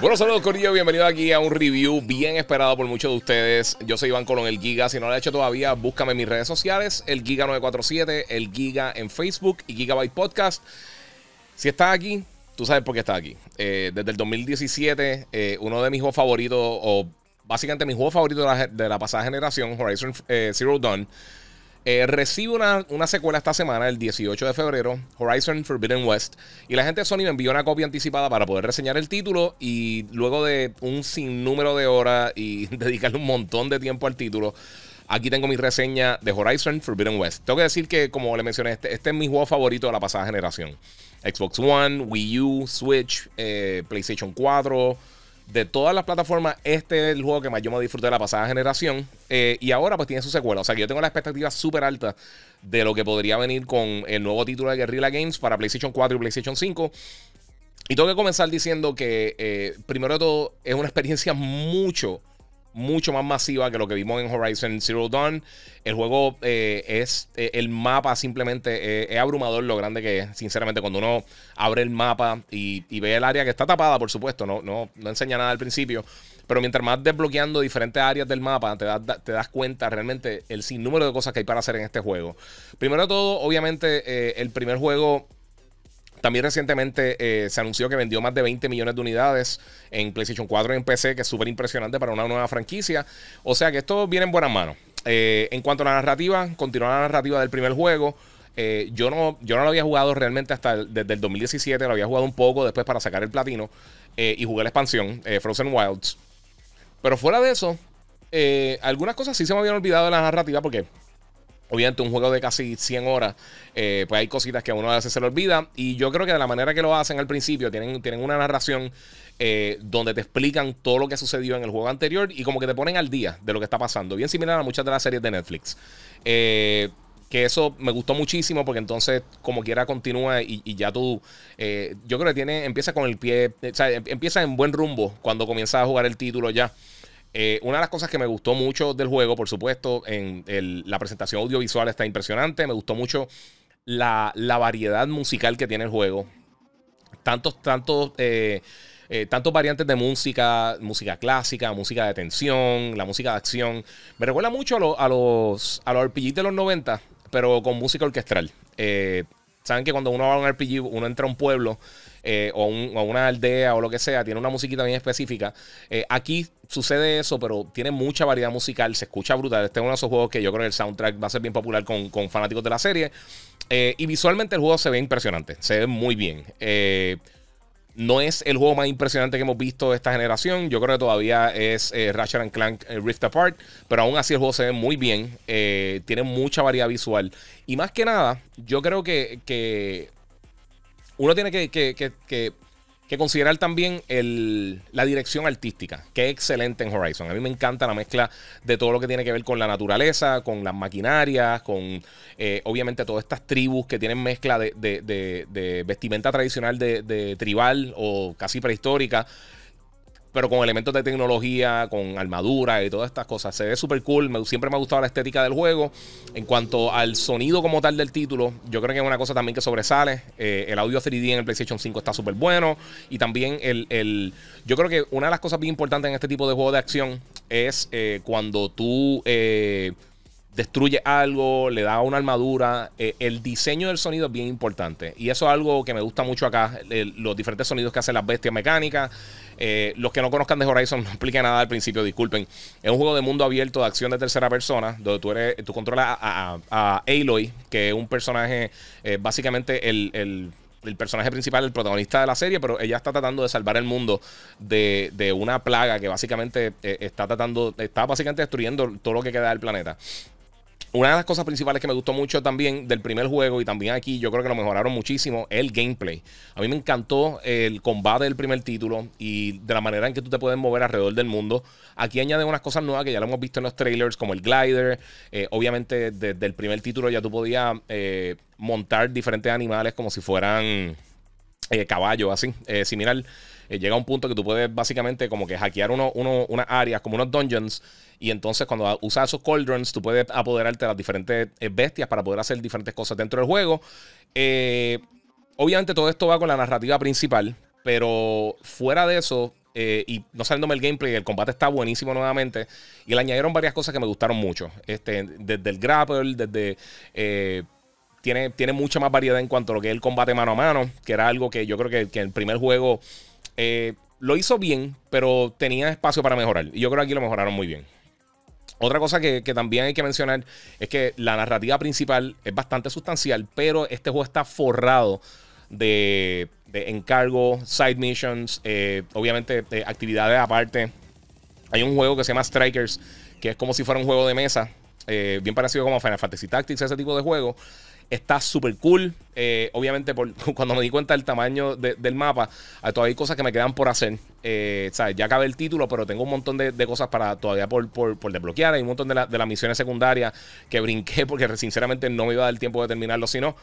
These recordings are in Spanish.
Bueno, saludos Corillo, bienvenido aquí a un review bien esperado por muchos de ustedes. Yo soy Iván Colón, el Giga. Si no lo he hecho todavía, búscame en mis redes sociales, el Giga947, el Giga en Facebook y Gigabyte Podcast. Si estás aquí, tú sabes por qué estás aquí. Eh, desde el 2017, eh, uno de mis juegos favoritos, o básicamente mi juego favorito de la, pasada generación, Horizon eh, Zero Dawn, eh, recibo una, secuela esta semana, el 18 de febrero, Horizon Forbidden West. Y la gente de Sony me envió una copia anticipada para poder reseñar el título. Y luego de un sinnúmero de horas y dedicarle un montón de tiempo al título, aquí tengo mi reseña de Horizon Forbidden West. Tengo que decir que, como le mencioné, este, este es mi juego favorito de la pasada generación: Xbox One, Wii U, Switch, eh, PlayStation 4 de todas las plataformas, este es el juego que más yo me disfruté de la pasada generación. Eh, y ahora pues tiene su secuela. O sea que yo tengo la expectativa súper alta de lo que podría venir con el nuevo título de Guerrilla Games para PlayStation 4 y PlayStation 5. Y tengo que comenzar diciendo que, eh, primero de todo, es una experiencia mucho mucho más masiva que lo que vimos en Horizon Zero Dawn. El juego eh, es, eh, el mapa simplemente eh, es abrumador lo grande que es. Sinceramente, cuando uno abre el mapa y, ve el área que está tapada, por supuesto, no, no, enseña nada al principio. Pero mientras más desbloqueando diferentes áreas del mapa, te, te das cuenta realmente el sinnúmero de cosas que hay para hacer en este juego. Primero de todo, obviamente, el primer juego también recientemente eh, se anunció que vendió más de 20 millones de unidades en PlayStation 4 y en PC, que es súper impresionante para una nueva franquicia. O sea que esto viene en buenas manos. Eh, en cuanto a la narrativa, continúa la narrativa del primer juego. Eh, yo, no, yo no lo había jugado realmente hasta desde el 2017, lo había jugado un poco después para sacar el platino y jugué la expansión, Frozen Wilds. Pero fuera de eso, algunas cosas sí se me habían olvidado de la narrativa porque Obviamente, un juego de casi 100 horas, eh, pues hay cositas que a uno a veces se le olvida. Y yo creo que de la manera que lo hacen al principio, tienen, tienen una narración eh, donde te explican todo lo que sucedió en el juego anterior y como que te ponen al día de lo que está pasando. Bien similar a muchas de las series de Netflix. Eh, que eso me gustó muchísimo porque entonces como quiera continúa y, ya tú yo creo que tiene empieza con el pie em, empieza en buen rumbo cuando comienza a jugar el título ya eh, una de las cosas que me gustó mucho del juego, por supuesto, en la presentación audiovisual está impresionante. Me gustó mucho la, variedad musical que tiene el juego. Tantos, tantos. Eh, eh, tantos variantes de música, música clásica, música de tensión, la música de acción. Me recuerda mucho a, los, a los de los 90, pero con música orquestral. Saben que cuando uno va a un RPG, uno entra a un pueblo eh, o, a una aldea o lo que sea, tiene una musiquita bien específica. Eh, aquí sucede eso, pero tiene mucha variedad musical, se escucha brutal. Este es uno de esos juegos que yo creo que el soundtrack va a ser bien popular con, fanáticos de la serie. Eh, y visualmente el juego se ve impresionante, se ve muy bien no es el juego más impresionante que hemos visto de esta generación. Yo creo que todavía es eh, Ratchet and Clank eh, Rift Apart, pero aún así el juego se ve muy bien. Eh, tiene mucha variedad visual. Y más que nada, yo creo que, uno tiene que que considerar también el, la dirección artística, que es excelente en Horizon. A mí me encanta la mezcla de todo lo que tiene que ver con la naturaleza, con las maquinarias, con eh, obviamente todas estas tribus que tienen mezcla de, de, de vestimenta tradicional de, tribal o casi prehistórica pero con elementos de tecnología, con armadura y todas estas cosas. Se ve súper cool. Me, siempre me ha gustado la estética del juego. En cuanto al sonido como tal del título, yo creo que es una cosa también que sobresale. Eh, el audio 3D en el PlayStation 5 está súper bueno. Y también el, Yo creo que una de las cosas bien importantes en este tipo de juego de acción es eh, cuando tú... Eh, destruye algo, le da una armadura. Eh, el diseño del sonido es bien importante. Y eso es algo que me gusta mucho acá. los diferentes sonidos que hacen las bestias mecánicas. Eh, los que no conozcan de Horizon, no explique nada al principio, disculpen. Es un juego de mundo abierto de acción de tercera persona, donde tú, eres, tú controlas a, Aloy, que es un personaje, eh, básicamente el, el personaje principal, el protagonista de la serie, pero ella está tratando de salvar el mundo de, de una plaga que básicamente está tratando, está básicamente destruyendo todo lo que queda del planeta una de las cosas principales que me gustó mucho también del primer juego y también aquí, yo creo que lo mejoraron muchísimo, el gameplay. A mí me encantó el combate del primer título y de la manera en que tú te puedes mover alrededor del mundo. Aquí añade unas cosas nuevas que ya lo hemos visto en los trailers, como el glider. Eh, obviamente, desde el primer título ya tú podías eh, montar diferentes animales como si fueran eh, caballo, así, eh, similar. Eh, llega a un punto que tú puedes básicamente como que hackear uno, uno, unas áreas, como unos dungeons, y entonces cuando usas esos cauldrons, tú puedes apoderarte de las diferentes bestias para poder hacer diferentes cosas dentro del juego. obviamente todo esto va con la narrativa principal, pero fuera de eso, y no saliéndome el gameplay, el combate está buenísimo nuevamente. Y le añadieron varias cosas que me gustaron mucho. Este, desde el grapple, desde tiene, mucha más variedad en cuanto a lo que es el combate mano a mano, que era algo que yo creo que, que el primer juego eh, lo hizo bien, pero tenía espacio para mejorar. Y yo creo que aquí lo mejoraron muy bien. Otra cosa que, también hay que mencionar es que la narrativa principal es bastante sustancial, pero este juego está forrado de, de encargos, side missions, eh, obviamente eh, actividades aparte. Hay un juego que se llama Strikers, que es como si fuera un juego de mesa, bien parecido como Final Fantasy Tactics, ese tipo de juego, Está súper cool. Eh, obviamente, cuando me di cuenta del tamaño del mapa, ah, todavía hay cosas que me quedan por hacer. Eh, ya acabé el título, pero tengo un montón de, cosas para todavía por, desbloquear. Hay un montón de, las misiones secundarias que brinqué porque sinceramente no me iba a dar tiempo de terminarlo, sino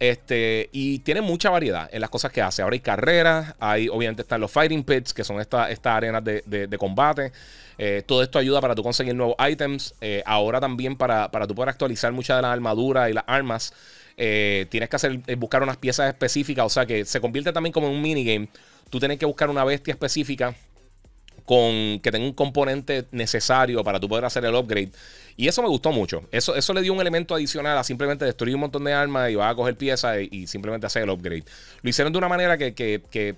este, y tiene mucha variedad en las cosas que hace. Ahora hay carreras, hay, obviamente están los fighting pits, que son estas esta arenas de, combate. Eh, todo esto ayuda para tú conseguir nuevos items, eh, ahora también para, para tú poder actualizar muchas de las armaduras y las armas. Eh, tienes que hacer, buscar unas piezas específicas. O sea que se convierte también como en un minigame. Tú tienes que buscar una bestia específica con que tenga un componente necesario para tú poder hacer el upgrade. Y eso me gustó mucho. Eso, eso le dio un elemento adicional a simplemente destruir un montón de armas y va a coger piezas y, simplemente hacer el upgrade. Lo hicieron de una manera que, que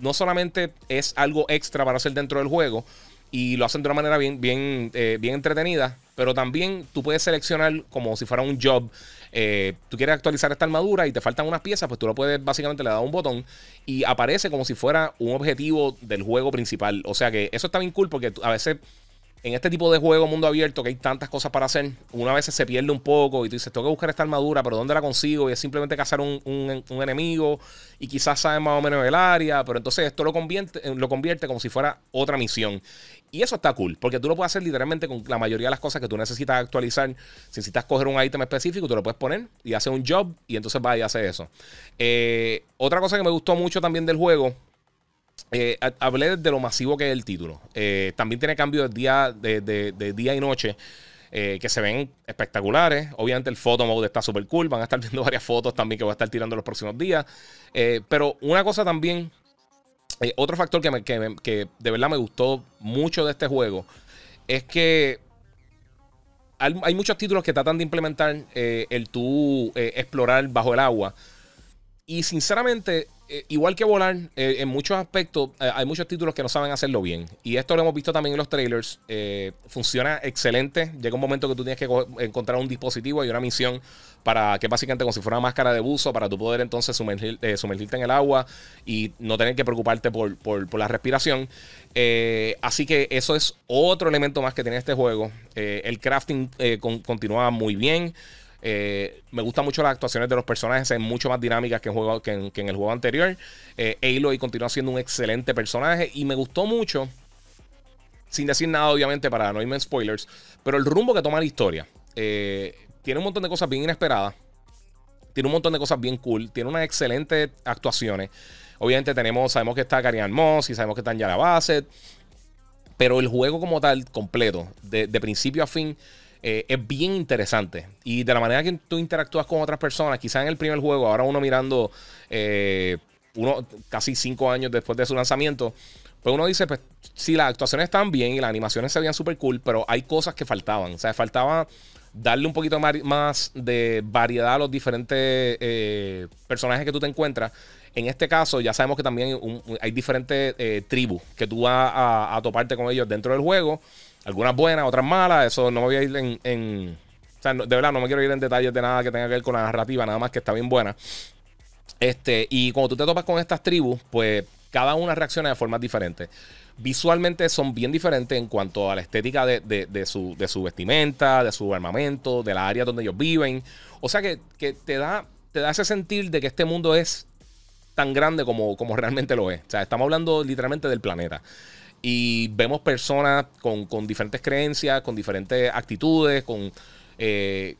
no solamente es algo extra para hacer dentro del juego, y lo hacen de una manera bien, bien, eh, bien entretenida. Pero también tú puedes seleccionar como si fuera un job. Eh, tú quieres actualizar esta armadura y te faltan unas piezas, pues tú lo puedes, básicamente le das un botón y aparece como si fuera un objetivo del juego principal. O sea que eso está bien cool porque a veces en este tipo de juego mundo abierto que hay tantas cosas para hacer, una vez se pierde un poco y tú dices, tengo que buscar esta armadura, pero ¿dónde la consigo? Y es simplemente cazar un, enemigo y quizás sabes más o menos el área, pero entonces esto lo convierte, eh, lo convierte como si fuera otra misión. Y eso está cool, porque tú lo puedes hacer literalmente con la mayoría de las cosas que tú necesitas actualizar. Si necesitas coger un ítem específico, tú lo puedes poner y hacer un job y entonces va y hace eso. Eh, otra cosa que me gustó mucho también del juego eh, hablé de lo masivo que es el título. Eh, también tiene cambios de día, de, día y noche. Eh, que se ven espectaculares. Obviamente el photo mode está super cool. Van a estar viendo varias fotos también que voy a estar tirando los próximos días. pero una cosa también, otro factor que, de verdad me gustó mucho de este juego, es que hay, muchos títulos que tratan de implementar el tú explorar bajo el agua. Y sinceramente, eh, igual que volar, eh, en muchos aspectos eh, hay muchos títulos que no saben hacerlo bien. Y esto lo hemos visto también en los trailers. funciona excelente. Llega un momento que tú tienes que encontrar un dispositivo y una misión para que básicamente como si fuera una máscara de buzo para tú poder entonces sumergirte en el agua y no tener que preocuparte por, la respiración. así que eso es otro elemento más que tiene este juego. el crafting continúa muy bien. Eh, me gustan mucho las actuaciones de los personajes, es mucho más dinámicas que en, el juego anterior. Eh, Aloy continúa siendo un excelente personaje y me gustó mucho, sin decir nada obviamente para no irme spoilers, pero el rumbo que toma la historia. Eh, tiene un montón de cosas bien inesperadas, tiene un montón de cosas bien cool, tiene unas excelentes actuaciones. Obviamente tenemos, sabemos que está Karian Moss y sabemos que está Yara Bassett. Pero el juego como tal, completo, de principio a fin, eh, es bien interesante. Y de la manera que tú interactúas con otras personas, quizás en el primer juego, ahora uno mirando eh, uno casi cinco años después de su lanzamiento, pues uno dice, pues sí, las actuaciones están bien y las animaciones se veían súper cool, pero hay cosas que faltaban. O sea, faltaba darle un poquito más de variedad a los diferentes eh, personajes que tú te encuentras. En este caso, ya sabemos que también hay diferentes tribus que tú vas a, toparte con ellos dentro del juego. Algunas buenas, otras malas. Eso no me voy a ir en. o sea, de verdad, no me quiero ir en detalles de nada que tenga que ver con la narrativa, nada más que está bien buena. Este, y cuando tú te topas con estas tribus, pues cada una reacciona de formas diferentes. Visualmente son bien diferentes en cuanto a la estética de, su, vestimenta, de su armamento, de la área donde ellos viven. O sea que, te, da, te ese sentir de que este mundo es tan grande como, como realmente lo es. O sea, estamos hablando literalmente del planeta. Y vemos personas con, diferentes creencias, con diferentes actitudes, con, eh,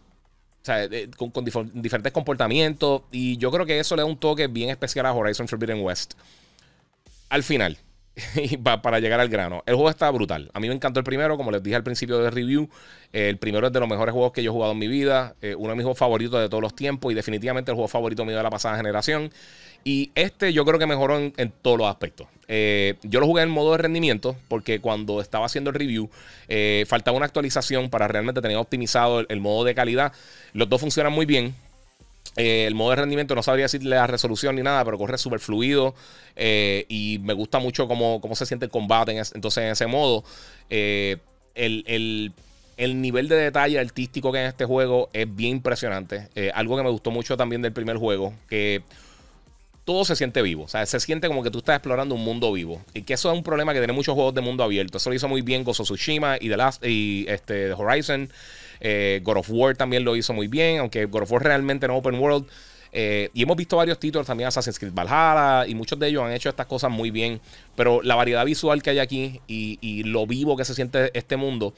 eh, con, diferentes comportamientos. Y yo creo que eso le da un toque bien especial a Horizon Forbidden West. Al final, y para llegar al grano. El juego está brutal. A mí me encantó el primero, como les dije al principio del review. el primero es de los mejores juegos que yo he jugado en mi vida. Eh, uno de mis juegos favoritos de todos los tiempos y definitivamente el juego favorito mío de la pasada generación. Y este yo creo que mejoró en, todos los aspectos. Eh, yo lo jugué en modo de rendimiento porque cuando estaba haciendo el review eh, faltaba una actualización para realmente tener optimizado el modo de calidad. Los dos funcionan muy bien. Eh, el modo de rendimiento no sabría decirle la resolución ni nada, pero corre súper fluido eh, y me gusta mucho cómo, se siente el combate. En entonces, en ese modo, eh, el, nivel de detalle artístico que hay en este juego es bien impresionante. algo que me gustó mucho también del primer juego, que todo se siente vivo. O sea, se siente como que tú estás explorando un mundo vivo. Y que eso es un problema que tiene muchos juegos de mundo abierto. Eso lo hizo muy bien Gozo Tsushima y The Last y este, The Horizon. Eh, God of War también lo hizo muy bien, aunque God of War realmente no open world. Eh, y hemos visto varios títulos también, Assassin's Creed Valhalla, y muchos de ellos han hecho estas cosas muy bien. Pero la variedad visual que hay aquí y, lo vivo que se siente este mundo,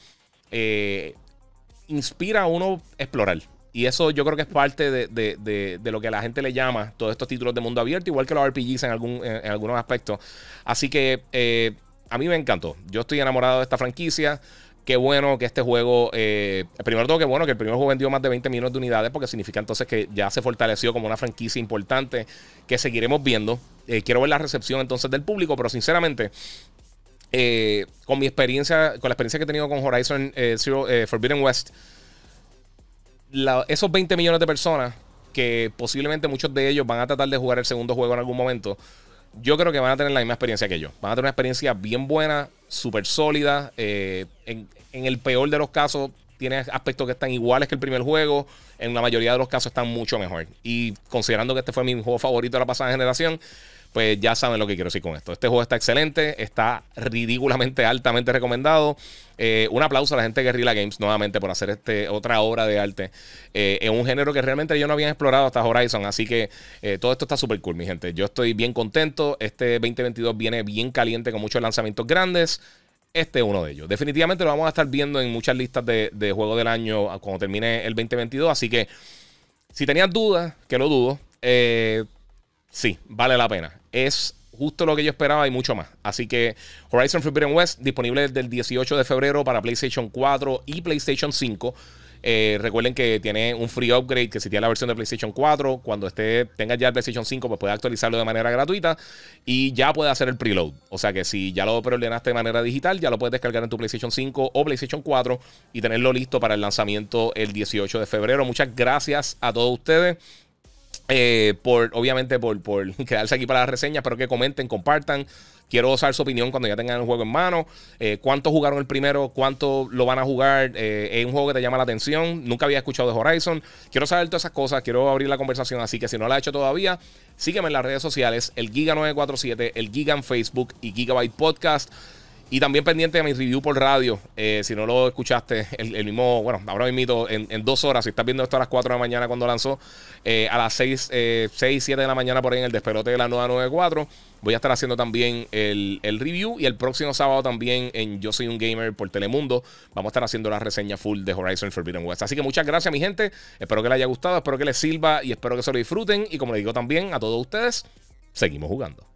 eh, inspira a uno explorar. Y eso yo creo que es parte de, lo que la gente le llama todos estos títulos de mundo abierto, igual que los RPGs en, algunos aspectos. Así que a mí me encantó. Yo estoy enamorado de esta franquicia qué bueno que este juego, eh, primero todo, qué bueno que el primer juego vendió más de 20 millones de unidades, porque significa entonces que ya se fortaleció como una franquicia importante que seguiremos viendo. Eh, quiero ver la recepción entonces del público, pero sinceramente, eh, con mi experiencia, con la experiencia que he tenido con Horizon eh, Forbidden West, esos 20 millones de personas que posiblemente muchos de ellos van a tratar de jugar el segundo juego en algún momento yo creo que van a tener la misma experiencia que yo. Van a tener una experiencia bien buena, súper sólida. en, en el peor de los casos tiene aspectos que están iguales que el primer juego. En la mayoría de los casos están mucho mejor. Y considerando que este fue mi juego favorito de la pasada generación, pues ya saben lo que quiero decir con esto. Este juego está excelente, está ridículamente, altamente recomendado. Eh, un aplauso a la gente de Guerrilla Games nuevamente por hacer este, otra obra de arte en eh, un género que realmente yo no había explorado hasta Horizon. Así que eh, todo esto está súper cool, mi gente. Yo estoy bien contento. Este 2022 viene bien caliente con muchos lanzamientos grandes. Este es uno de ellos. Definitivamente lo vamos a estar viendo en muchas listas de, juegos juego del año cuando termine el 2022. Así que si tenías dudas, que lo dudo, eh, sí, vale la pena. Es justo lo que yo esperaba y mucho más. Así que Horizon Forbidden West disponible del 18 de febrero para PlayStation 4 y PlayStation 5. Eh, recuerden que tiene un free upgrade que si tiene la versión de PlayStation 4, cuando esté, tenga ya el PlayStation 5, pues puede actualizarlo de manera gratuita y ya puede hacer el preload. O sea que si ya lo preordenaste de manera digital, ya lo puedes descargar en tu PlayStation 5 o PlayStation 4 y tenerlo listo para el lanzamiento el 18 de febrero. Muchas gracias a todos ustedes. Eh, por obviamente por, por quedarse aquí para las reseñas, pero que comenten, compartan. Quiero usar su opinión cuando ya tengan el juego en mano. Eh, ¿Cuántos jugaron el primero? ¿Cuánto lo van a jugar? Eh, ¿Es un juego que te llama la atención? Nunca había escuchado de Horizon. Quiero saber todas esas cosas. Quiero abrir la conversación. Así que si no la has hecho todavía, sígueme en las redes sociales: el Giga947, el Giga en Facebook y Gigabyte Podcast. Y también pendiente de mi review por radio. Eh, si no lo escuchaste, el, mismo, bueno, ahora mismo en, en dos horas. Si estás viendo esto a las 4 de la mañana cuando lanzó, eh, a las 6, eh, 6, 7 de la mañana por ahí en el despelote de la 994. Voy a estar haciendo también el, el, review. Y el próximo sábado también en Yo Soy un Gamer por Telemundo. Vamos a estar haciendo la reseña full de Horizon Forbidden West. Así que muchas gracias, mi gente. Espero que les haya gustado, espero que les sirva y espero que se lo disfruten. Y como les digo también a todos ustedes, seguimos jugando.